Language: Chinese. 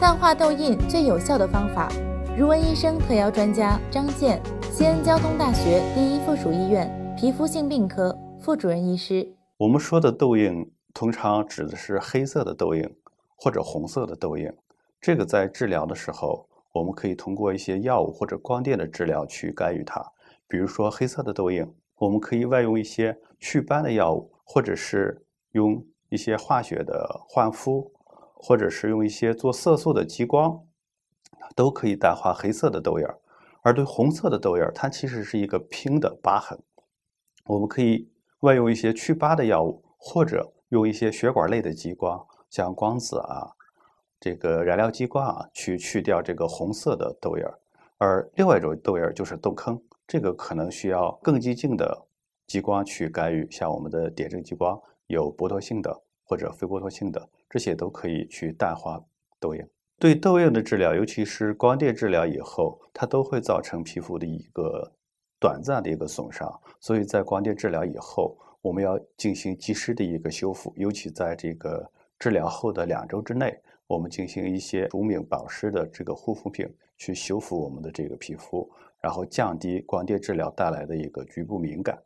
淡化痘印最有效的方法，如闻医生特邀专家张健，西安交通大学第一附属医院皮肤性病科副主任医师。我们说的痘印，通常指的是黑色的痘印或者红色的痘印。这个在治疗的时候，我们可以通过一些药物或者光电的治疗去干预它。比如说黑色的痘印，我们可以外用一些祛斑的药物，或者是用一些化学的焕肤。或者是用一些做色素的激光，都可以淡化黑色的痘印儿，而对红色的痘印儿，它其实是一个平的疤痕，我们可以外用一些祛疤的药物，或者用一些血管类的激光，像光子啊，这个染料激光啊，去去掉这个红色的痘印儿。而另外一种痘印儿就是痘坑，这个可能需要更激进的激光去干预，像我们的点阵激光有剥脱性的。或者非剥脱性的，这些都可以去淡化痘印。对痘印的治疗，尤其是光电治疗以后，它都会造成皮肤的一个短暂的一个损伤，所以在光电治疗以后，我们要进行及时的一个修复，尤其在这个治疗后的两周之内，我们进行一些舒敏保湿的这个护肤品去修复我们的这个皮肤，然后降低光电治疗带来的一个局部敏感。